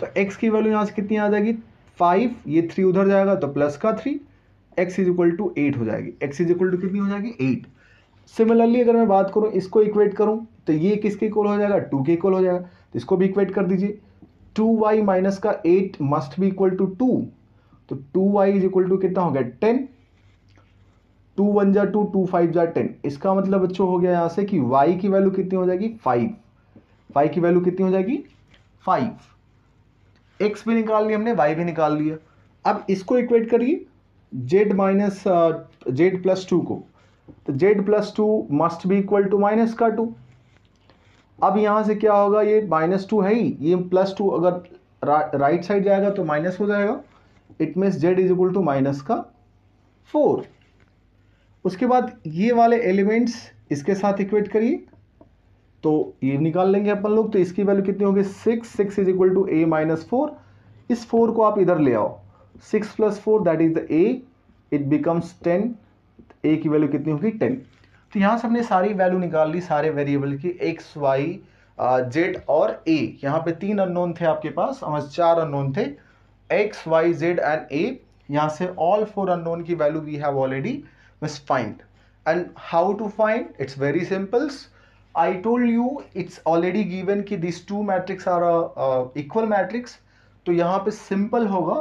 तो एक्स की वैल्यू यहाँ से कितनी आ जाएगी फाइव ये थ्री उधर जाएगा तो प्लस का three x is equal to eight हो जाएगी एक्स इज इक्वल टू कितनी हो जाएगी एट सिमिलरली अगर मैं बात करूँ इसको इक्वेट करूँ तो ये किसके इक्वल हो जाएगा टू के इक्वल हो जाएगा तो इसको भी इक्वेट कर दीजिए टू वाई माइनस का एट मस्ट भी इक्वल टू टू तो two y is equal to कितना हो गया टेन टू वन जा टू टू फाइव जा टेन इसका मतलब बच्चों हो गया यहाँ से कि वाई की वैल्यू कितनी हो जाएगी फाइव वाई की वैल्यू कितनी हो जाएगी फाइव एक्स भी निकाल लिया हमने वाई भी निकाल लिया अब इसको इक्वेट करिए z minus z plus two को तो जेड प्लस टू मस्ट भी इक्वल टू माइनस का टू अब यहाँ से क्या होगा ये माइनस टू है ही ये प्लस टू अगर रा, राइट साइड जाएगा तो माइनस हो जाएगा it means z is equal to minus का फोर उसके बाद ये वाले एलिमेंट्स इसके साथ इक्वेट करिए तो ये निकाल लेंगे अपन लोग तो इसकी वैल्यू कितनी होगी six six is equal to a minus four इस फोर को आप इधर ले आओ six plus four that is the a it becomes ten a की वैल्यू कितनी होगी टेन तो यहाँ से हमने सारी वैल्यू निकाल ली सारे वेरिएबल की एक्स वाई जेड और ए यहाँ पे तीन अननोन थे आपके पास हमारे चार अननोन थे x y z and a यहाँ से ऑल फोर अननोन की value we have already was find and how to find it's very simple I told you it's already given ki these two matrix are a, a equal matrix to yahan pe simple hoga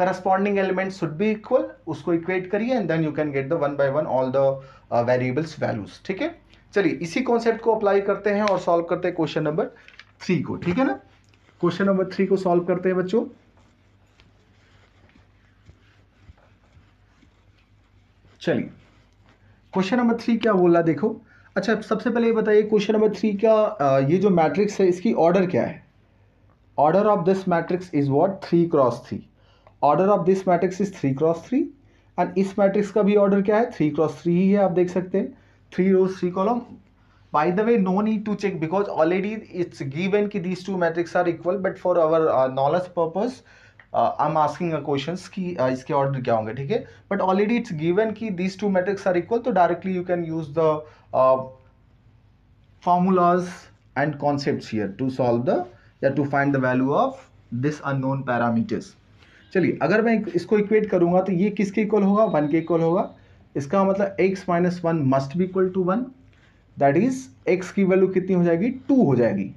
corresponding elements should be equal usko equate kariye and then you can get the one by one all the uh, variables values theek hai चलिए इसी concept को apply करते हैं और solve करते हैं question number three को ठीक है ना क्वेश्चन नंबर थ्री को सॉल्व करते हैं बच्चों चलिए क्वेश्चन नंबर थ्री क्या बोला देखो अच्छा सबसे पहले ये बताइए क्वेश्चन नंबर थ्री का ये जो मैट्रिक्स है इसकी ऑर्डर क्या है order of this matrix is what three cross three order of this matrix is three cross three and इस मैट्रिक्स का भी ऑर्डर क्या है थ्री क्रॉस थ्री ही है आप देख सकते हैं three rows three column by the way no need to check because already it's given कि two two are equal. But for our uh, knowledge purpose, I am asking a question कि uh, इसके order क्या होंगे ठीक है but already it's given की these two matrix are equal तो directly you can use the formulas and concept to solve the या to find the value of this unknown parameters चलिए अगर मैं इसको इक्वेट करूंगा तो ये किसके इक्वल होगा वन के इक्वल होगा इसका मतलब x माइनस वन मस्ट भी equal to one that is x की वैल्यू कितनी हो जाएगी टू हो जाएगी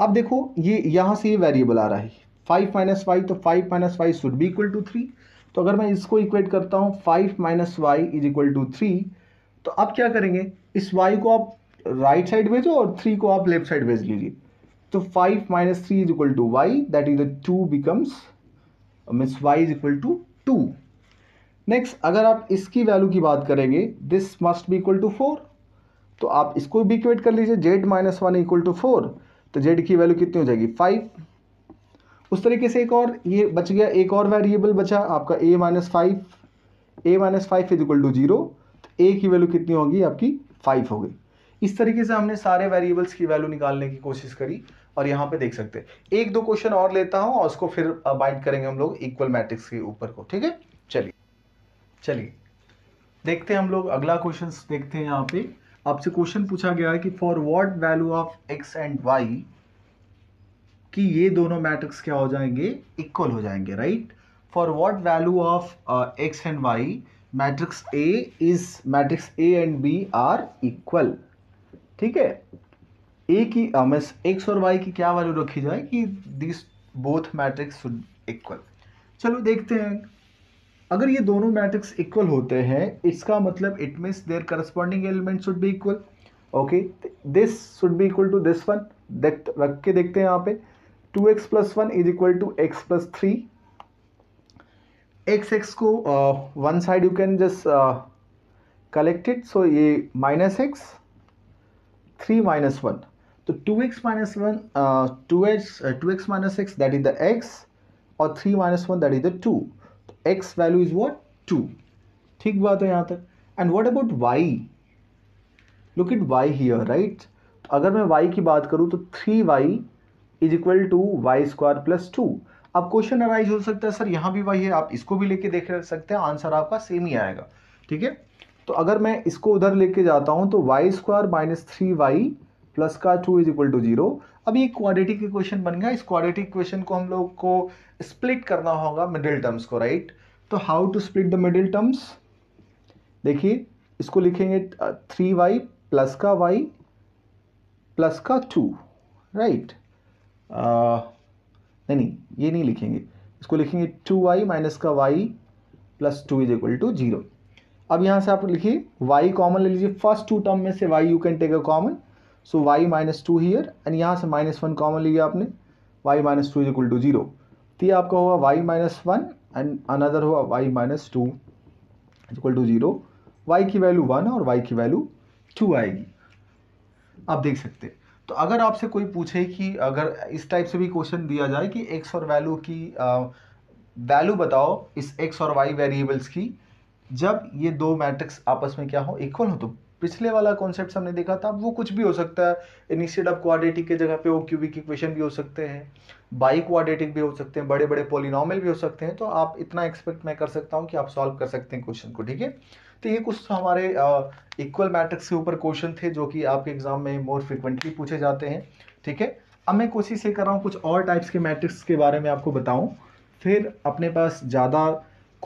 अब देखो ये यहाँ से ये वेरिएबल आ रहा है फाइव माइनस वाई तो फाइव माइनस वाई शुड भी इक्वल टू थ्री तो अगर मैं इसको इक्वेट करता हूँ five minus y is equal to three तो अब क्या करेंगे इस वाई को आप राइट साइड भेजो और थ्री को आप लेफ्ट साइड भेज लीजिए तो five minus three is equal to y that is the two becomes means y is equal to two next अगर आप इसकी वैल्यू की बात करेंगे दिस मस्ट भी इक्वल टू फोर तो आप इसको भी इक्वेट कर लीजिए z minus one equal to four तो जेड की वैल्यू कितनी हो जाएगी फाइव उस तरीके से एक और ये बच गया एक और वेरिएबल बचा आपका a minus five a minus five is equal to zero तो ए की वैल्यू कितनी होगी आपकी फाइव हो गई इस तरीके से हमने सारे वेरिएबल्स की वैल्यू निकालने की कोशिश करी और यहाँ पे देख सकते हैं एक दो क्वेश्चन और लेता हूँ और उसको फिर बाइंड करेंगे हम लोग इक्वल मैट्रिक्स के ऊपर को ठीक है चलिए चलिए देखते हैं हम लोग अगला क्वेश्चन देखते हैं यहाँ पे आपसे क्वेश्चन पूछा गया है कि for what value of x and y कि ये दोनों मैट्रिक्स क्या हो जाएंगे इक्वल हो जाएंगे right for what value of x and y matrix A is matrix A and B are equal ठीक है ए की मीन्स uh, एक्स और वाई की क्या वैल्यू रखी जाए कि दिस बोथ मैट्रिक्स इक्वल चलो देखते हैं अगर ये दोनों मैट्रिक्स इक्वल होते हैं इसका मतलब it means their corresponding element should भी इक्वल ओके दिस शुड भी इक्वल टू दिस वन देख रख के देखते हैं यहाँ पे two x plus one is equal to x plus three x x को one side you can just collected so ये minus x three minus one तो two x minus one two x two x minus x that is the x और three minus one that is the two x value is what two ठीक बात है यहाँ तक and what about y look it y here right अगर मैं y की बात करूँ तो three y is equal to y square plus two अब क्वेश्चन अराइज हो सकता है सर यहाँ भी वही है आप इसको भी लेके देख सकते हैं आंसर आपका सेम ही आएगा ठीक है तो अगर मैं इसको उधर लेके जाता हूँ तो y square minus three y plus का two is equal to zero अब ये क्वाड्रेटिक इक्वेशन बन गया इस क्वाड्रेटिक इक्वेशन को हम लोग को स्प्लिट करना होगा मिडिल टर्म्स को राइट तो how to split the middle terms देखिए इसको लिखेंगे थ्री वाई प्लस का वाई प्लस का टू राइट right? नहीं नहीं ये नहीं लिखेंगे इसको लिखेंगे टू वाई माइनस का y plus two is equal to zero अब यहाँ से आप लिखिए वाई कॉमन ले लीजिए फर्स्ट टू टर्म में से y you can take a common so y minus two here and यहाँ से माइनस वन कॉमन लिया आपने y minus two is equal to zero तो ये आपका हुआ y minus one and another हुआ y minus two equal to zero y की वैल्यू वन और वाई की वैल्यू टू आएगी आप देख सकते हैं तो अगर आपसे कोई पूछे कि अगर इस टाइप से भी क्वेश्चन दिया जाए कि एक्स और वैल्यू की वैल्यू बताओ इस एक्स और वाई वेरिएबल्स की जब ये दो मैट्रिक्स आपस में क्या हो इक्वल हो तो पिछले वाला कॉन्सेप्ट हमने देखा था वो कुछ भी हो सकता है इनिशियड ऑफ क्वाड्रेटिक के जगह पे वो क्यूबिक इक्वेशन भी हो सकते हैं बाई क्वाड्रेटिक भी हो सकते हैं बड़े बड़े पोलिनॉमल भी हो सकते हैं तो आप इतना एक्सपेक्ट मैं कर सकता हूँ कि आप सॉल्व कर सकते हैं क्वेश्चन को ठीक है तो ये कुछ हमारे इक्वल मैट्रिक्स के ऊपर क्वेश्चन थे जो कि आपके एग्जाम में मोर फ्रिक्वेंटली पूछे जाते हैं ठीक है अब मैं कोशिश ये कर रहा हूँ कुछ और टाइप्स के मैट्रिक्स के बारे में आपको बताऊँ फिर अपने पास ज़्यादा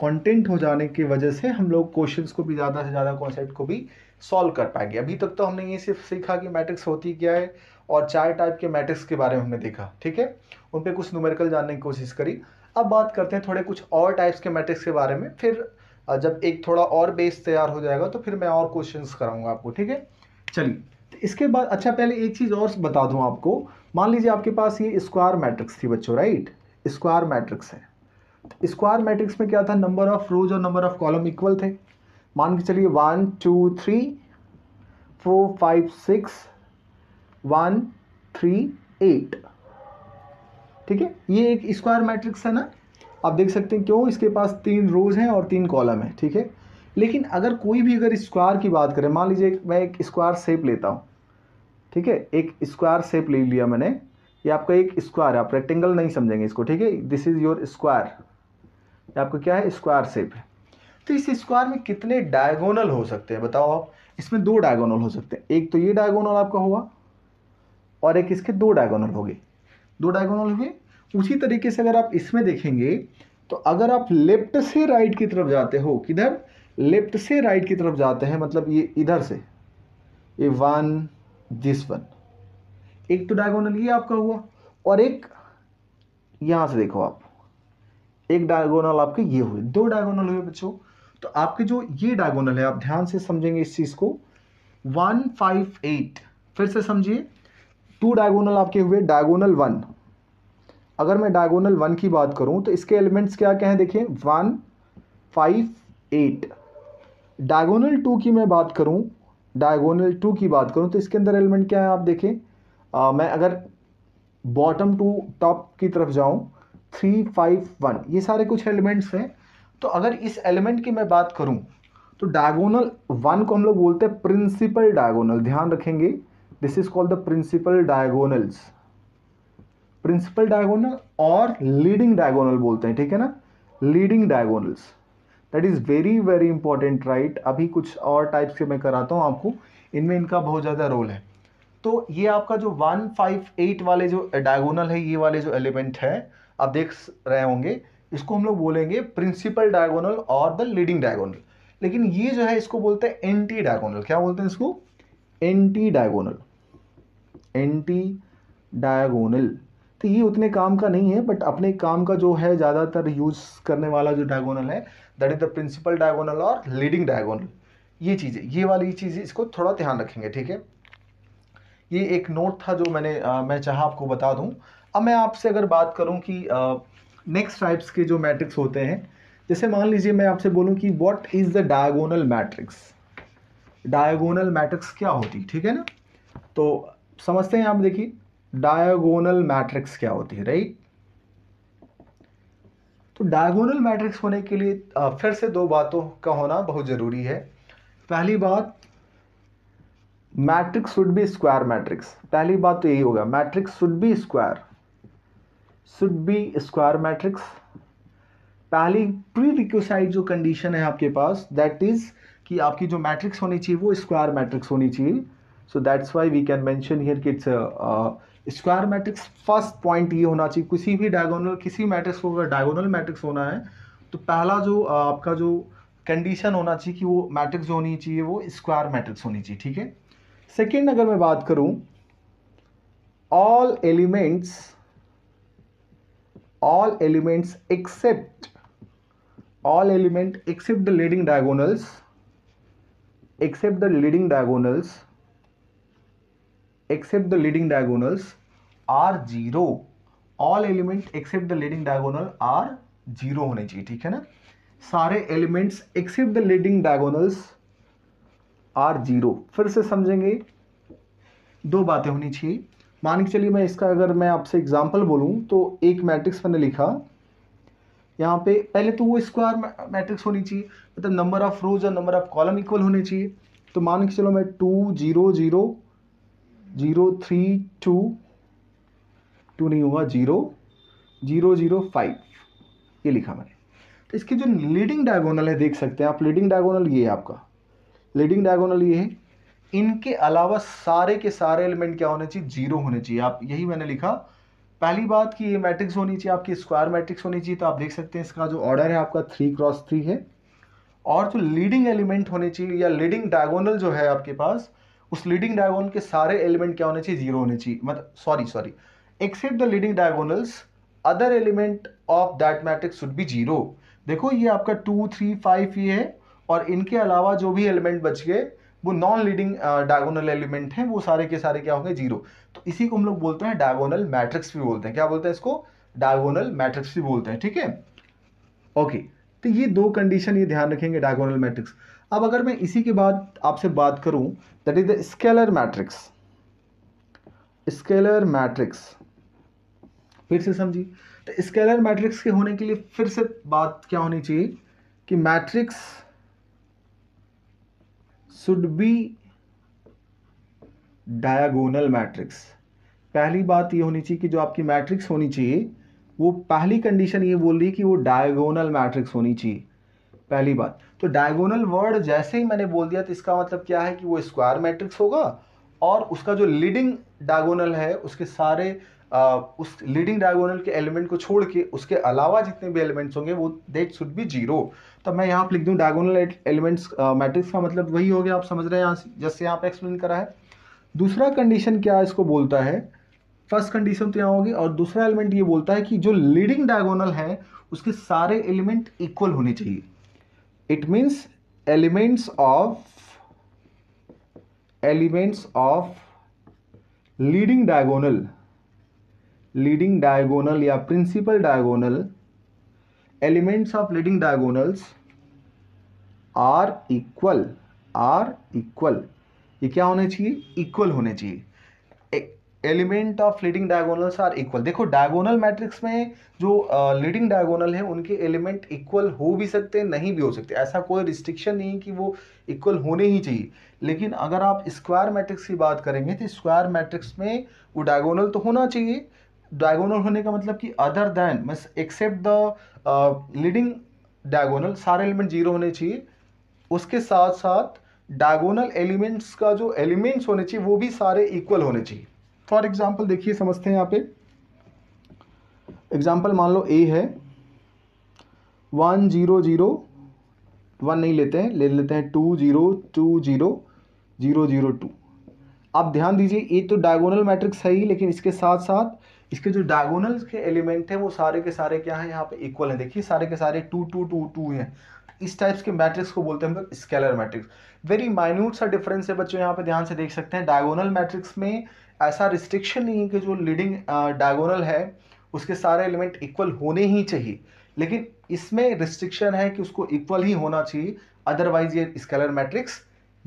कंटेंट हो जाने की वजह से हम लोग क्वेश्चंस को भी ज़्यादा से ज़्यादा कॉन्सेप्ट को भी सॉल्व कर पाएंगे अभी तक तो हमने ये सिर्फ सीखा कि मैट्रिक्स होती क्या है और चार टाइप के मैट्रिक्स के बारे में हमने देखा ठीक है उन पर कुछ न्यूमेरिकल जानने की कोशिश करी अब बात करते हैं थोड़े कुछ और टाइप्स के मैट्रिक्स के बारे में फिर जब एक थोड़ा और बेस तैयार हो जाएगा तो फिर मैं और क्वेश्चन कराऊंगा आपको ठीक है चलिए तो इसके बाद अच्छा पहले एक चीज़ और बता दूँ आपको मान लीजिए आपके पास ये स्क्वायर मैट्रिक्स थी बच्चों राइट स्क्वायर मैट्रिक्स है स्क्वायर तो मैट्रिक्स में क्या था नंबर ऑफ रोज और नंबर ऑफ कॉलम इक्वल थे मान के चलिए one two three four five six one three eight ठीक है ये एक स्क्वायर मैट्रिक्स है ना आप देख सकते हैं क्यों इसके पास तीन रोज हैं और तीन कॉलम है ठीक है लेकिन अगर कोई भी अगर स्क्वायर की बात करें मान लीजिए मैं एक स्क्वायर शेप लेता हूँ ठीक है एक स्क्वायर शेप ले लिया मैंने ये आपका एक स्क्वायर है आप रेक्टेंगल नहीं समझेंगे इसको ठीक है दिस इज़ योर स्क्वायर ये आपका क्या है स्क्वायर शेप है तो इस स्क्वायर में कितने डायगोनल हो सकते हैं बताओ आप इसमें दो डायगोनल हो सकते हैं एक तो ये डायगोनल आपका हुआ और एक इसके दो डायगोनल हो गए दो डायगोनल हो गए उसी तरीके से अगर आप इसमें देखेंगे तो अगर आप लेफ्ट से राइट की तरफ जाते हो किधर लेफ्ट से राइट की तरफ जाते हैं मतलब ये इधर से ये वन दिस वन एक तो डायगोनल ये आपका हुआ और एक यहां से देखो आप एक डायगोनल आपके ये हुए दो डायगोनल हुए बच्चों तो आपके जो ये डायगोनल है आप ध्यान से समझेंगे इस चीज़ को वन फाइव एट फिर से समझिए टू डायगोनल आपके हुए डायगोनल वन अगर मैं डायगोनल वन की बात करूँ तो इसके एलिमेंट्स क्या क्या हैं देखें one five eight diagonal two की मैं बात करूँ डायगोनल टू की बात करूँ तो इसके अंदर एलिमेंट क्या है आप देखें आ, मैं अगर बॉटम टू टॉप की तरफ जाऊँ थ्री फाइव वन ये सारे कुछ एलिमेंट्स हैं तो अगर इस एलिमेंट की मैं बात करूँ तो डायगोनल वन को हम लोग बोलते हैं प्रिंसिपल डायगोनल ध्यान रखेंगे this is called the principal diagonals principal diagonal और लीडिंग डायगोनल बोलते हैं ठीक है ना leading diagonals that is very very important right अभी कुछ और टाइप्स के मैं कराता हूँ आपको इनमें इनका बहुत ज़्यादा रोल है तो ये आपका जो वन फाइव एट वाले जो डायगोनल है ये वाले जो एलिमेंट है आप देख रहे होंगे इसको हम लोग बोलेंगे प्रिंसिपल डायगोनल और द लीडिंग डायगोनल लेकिन ये जो है इसको बोलते हैं एंटी डायगोनल क्या बोलते हैं इसको एंटी डायगोनल एंटी डायगोनल तो ये उतने काम का नहीं है बट अपने काम का जो है ज़्यादातर यूज़ करने वाला जो डायगोनल है that is the principal diagonal और लीडिंग डायगोनल ये चीज़ें ये वाली चीज़ें इसको थोड़ा ध्यान रखेंगे ठीक है ये एक नोट था जो मैंने आ, मैं चाह आपको बता दूँ अब मैं आपसे अगर बात करूँ कि नेक्स्ट टाइप्स के जो मैट्रिक्स होते हैं जैसे मान लीजिए मैं आपसे बोलूँ कि what is the diagonal matrix diagonal matrix क्या होती ठीक है ना तो समझते हैं आप देखिए डायगोनल मैट्रिक्स क्या होती है राइट तो डायगोनल मैट्रिक्स होने के लिए फिर से दो बातों का होना बहुत ज़रूरी है पहली बात matrix should be square matrix पहली बात तो यही होगा matrix should be square should be square matrix पहली प्री रिक्यूसाइड जो कंडीशन है आपके पास दैट इज़ कि आपकी जो मैट्रिक्स होनी चाहिए वो स्क्वायर मैट्रिक्स होनी चाहिए so that's why we can mention here कि it's square matrix first point ये होना चाहिए किसी भी डायगोनल किसी मैट्रिक्स को अगर डायगोनल मैट्रिक्स होना है तो पहला जो आपका जो कंडीशन होना चाहिए कि वो मैट्रिक्स जो होनी चाहिए वो स्क्वायर मैट्रिक्स होनी चाहिए ठीक है सेकेंड अगर मैं बात करूं all elements all elements except all element except the leading diagonals except the leading diagonals except the leading diagonals are zero all element except the leading diagonal are zero होने चाहिए ठीक है ना सारे elements except the leading diagonals are zero फिर से समझेंगे दो बातें होनी चाहिए मान के चलिए मैं इसका अगर मैं आपसे एग्जाम्पल बोलूँ तो एक मैट्रिक्स मैंने लिखा यहाँ पे पहले तो वो स्क्वायर मैट्रिक्स होनी चाहिए मतलब नंबर ऑफ रोज और नंबर ऑफ कॉलम इक्वल होने चाहिए तो मान के चलो मैं two zero zero zero three two two नहीं होगा जीरो जीरो जीरो फाइव ये लिखा मैंने तो इसकी जो लीडिंग डायगोनल है देख सकते हैं आप लीडिंग डायगोनल ये है आपका लीडिंग डायगोनल ये है इनके अलावा सारे के सारे एलिमेंट क्या होने चाहिए जीरो होने चाहिए आप यही मैंने लिखा पहली बात कि ये मैट्रिक्स होनी चाहिए आपकी स्क्वायर मैट्रिक्स होनी चाहिए तो आप देख सकते हैं इसका जो ऑर्डर है आपका थ्री क्रॉस थ्री है और जो लीडिंग एलिमेंट होने चाहिए या लीडिंग डायगोनल जो है आपके पास उस लीडिंग डायगोनल के सारे एलिमेंट क्या होने चाहिए जीरो होने चाहिए मतलब sorry sorry except the leading diagonals other element of that matrix should be zero देखो ये आपका टू थ्री फाइव ये है और इनके अलावा जो भी एलिमेंट बच गए वो नॉन लीडिंग डायगोनल एलिमेंट हैं वो सारे के सारे क्या होंगे जीरो तो इसी को हम लोग बोलते हैं डायगोनल मैट्रिक्स भी बोलते हैं क्या बोलते हैं इसको डायगोनल मैट्रिक्स भी बोलते हैं ठीक है ओके तो ये दो कंडीशन ये ध्यान रखेंगे डायगोनल मैट्रिक्स अब अगर मैं इसी के बाद आपसे बात करूं that is the scalar matrix scalar matrix फिर से समझिए तो स्केलर मैट्रिक्स के होने के लिए फिर से बात क्या होनी चाहिए कि matrix should be diagonal matrix पहली बात ये होनी चाहिए कि जो आपकी मैट्रिक्स होनी चाहिए वो पहली कंडीशन ये बोल रही है कि वो डायगोनल मैट्रिक्स होनी चाहिए पहली बात तो डायगोनल वर्ड जैसे ही मैंने बोल दिया तो इसका मतलब क्या है कि वो स्क्वायर मैट्रिक्स होगा और उसका जो लीडिंग डायगोनल है उसके सारे आ, उस लीडिंग डायगोनल के एलिमेंट को छोड़ के उसके अलावा जितने भी एलिमेंट्स होंगे वो देट शुड बी जीरो तो मैं यहाँ पर लिख दूँ डायगोनल एलिमेंट्स मैट्रिक्स का मतलब वही हो गया आप समझ रहे हैं यहाँ जैसे यहाँ पर एक्सप्लेन करा है दूसरा कंडीशन क्या इसको बोलता है फर्स्ट कंडीशन तो यहाँ होगी और दूसरा एलिमेंट ये बोलता है कि जो लीडिंग डायगोनल है उसके सारे एलिमेंट इक्वल होने चाहिए it means elements of elements of leading diagonal leading diagonal या principal diagonal elements of leading diagonals are equal are equal ये क्या होने चाहिए इक्वल होने चाहिए element of leading diagonals are equal देखो डायगोनल मैट्रिक्स में जो लीडिंग uh, डायगोनल है उनके एलिमेंट इक्वल हो भी सकते हैं नहीं भी हो सकते ऐसा कोई रिस्ट्रिक्शन नहीं कि वो इक्वल होने ही चाहिए लेकिन अगर आप स्क्वायर मैट्रिक्स की बात करेंगे तो स्क्वायर मैट्रिक्स में वो डायगोनल तो होना चाहिए डायगोनल होने का मतलब कि other than means except the leading diagonal सारे एलिमेंट जीरो होने चाहिए उसके साथ साथ डायगोनल एलिमेंट्स का जो एलिमेंट्स होने चाहिए वो भी सारे इक्वल होने चाहिए फॉर एग्जाम्पल देखिए समझते हैं यहाँ पे एग्जाम्पल मान लो ए है वन जीरो जीरो वन नहीं लेते हैं ले लेते हैं two zero two zero zero zero two आप ध्यान दीजिए ये तो डायगोनल मैट्रिक्स है ही लेकिन इसके साथ साथ इसके जो डायगोनल के एलिमेंट हैं वो सारे के सारे क्या हैं यहाँ पे इक्वल हैं देखिए सारे के सारे टू टू टू टू हैं इस टाइप्स के मैट्रिक्स को बोलते हैं हम लोग स्केलर मैट्रिक्स वेरी माइन्यूट सा डिफरेंस है बच्चों यहाँ पे ध्यान से देख सकते हैं डायगोनल मैट्रिक्स में ऐसा रिस्ट्रिक्शन नहीं है कि जो लीडिंग डायगोनल है उसके सारे एलिमेंट इक्वल होने ही चाहिए लेकिन इसमें रिस्ट्रिक्शन है कि उसको इक्वल ही होना चाहिए अदरवाइज ये स्केलर मैट्रिक्स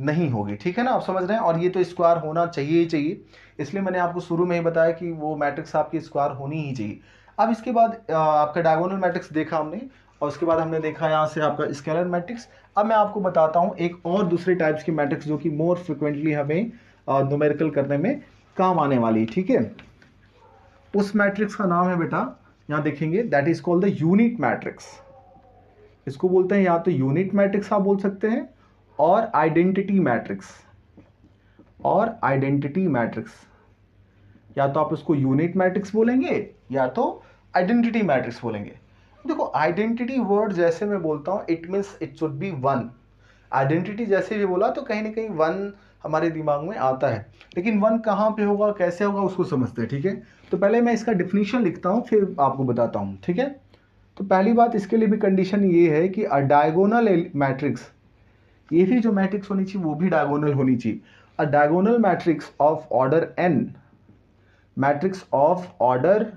नहीं होगी ठीक है ना आप समझ रहे हैं और ये तो स्क्वायर होना चाहिए ही चाहिए इसलिए मैंने आपको शुरू में ही बताया कि वो मैट्रिक्स आपकी स्क्वायर होनी ही चाहिए अब इसके बाद आपका डायगोनल मैट्रिक्स देखा हमने और उसके बाद हमने देखा यहाँ से आपका स्केलर मैट्रिक्स अब मैं आपको बताता हूँ एक और दूसरे टाइप्स की मैट्रिक्स जो कि मोर फ्रिक्वेंटली हमें नोमेरिकल करने में काम आने वाली ठीक है उस मैट्रिक्स का नाम है बेटा यहाँ देखेंगे that is called the unit matrix इसको बोलते हैं या तो यूनिट मैट्रिक्स आप बोल सकते हैं और आइडेंटिटी मैट्रिक्स और आइडेंटिटी मैट्रिक्स या तो आप उसको यूनिट मैट्रिक्स बोलेंगे या तो आइडेंटिटी मैट्रिक्स बोलेंगे देखो आइडेंटिटी वर्ड जैसे मैं बोलता हूँ it means it should be one identity जैसे भी बोला तो कहीं ना कहीं वन हमारे दिमाग में आता है लेकिन वन कहाँ पे होगा कैसे होगा उसको समझते हैं ठीक है थीके? तो पहले मैं इसका डिफिनीशन लिखता हूँ फिर आपको बताता हूँ ठीक है तो पहली बात इसके लिए भी कंडीशन ये है कि अ डायगोनल मैट्रिक्स ये भी जो मैट्रिक्स होनी चाहिए वो भी डायगोनल होनी चाहिए a diagonal matrix of order n matrix of order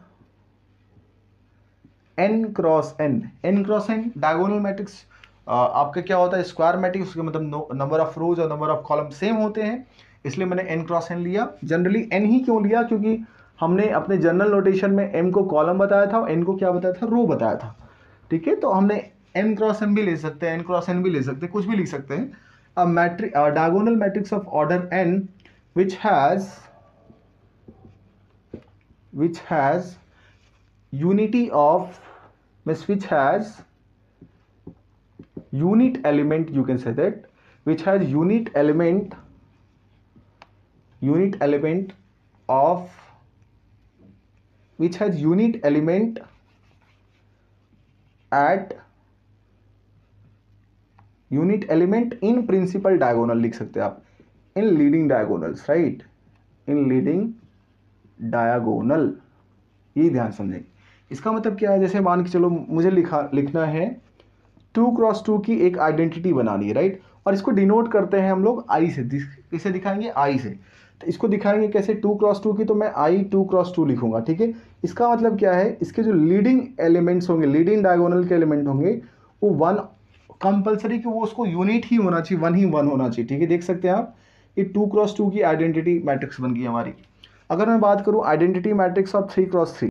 n cross n n cross n diagonal matrix आपका क्या होता है स्क्वायर मैट्रिक्स उसके मतलब नंबर ऑफ रोज और नंबर ऑफ कॉलम सेम होते हैं इसलिए मैंने एन क्रॉस एन लिया जनरली एन ही क्यों लिया क्योंकि हमने अपने जनरल नोटेशन में एम को कॉलम बताया था और एन को क्या बताया था रो बताया था ठीक है तो हमने एम क्रॉस एम भी ले सकते हैं एन क्रॉस एन भी ले सकते हैं कुछ भी लिख सकते हैं a matric diagonal matrix of order n which has which has unity of means which has unit element you can say that which has unit element unit element of which has unit element at unit element in principal diagonal लिख सकते हैं आप in leading diagonal right in leading diagonal ये ध्यान समझेंगे इसका मतलब क्या है जैसे मान के चलो मुझे लिखा लिखना है टू क्रॉस टू की एक आइडेंटिटी बनानी है राइट और इसको डिनोट करते हैं हम लोग आई से इसे दिखाएंगे आई से तो इसको दिखाएंगे कैसे टू क्रॉस टू की तो मैं आई टू क्रॉस टू लिखूंगा ठीक है इसका मतलब क्या है इसके जो लीडिंग एलिमेंट्स होंगे लीडिंग डायगोनल के एलिमेंट होंगे वो वन कंपलसरी कि वो उसको यूनिट ही होना चाहिए वन ही वन होना चाहिए ठीक है देख सकते हैं आप ये टू क्रॉस टू की आइडेंटिटी मैट्रिक्स बन गई हमारी अगर मैं बात करूँ identity matrix of three cross three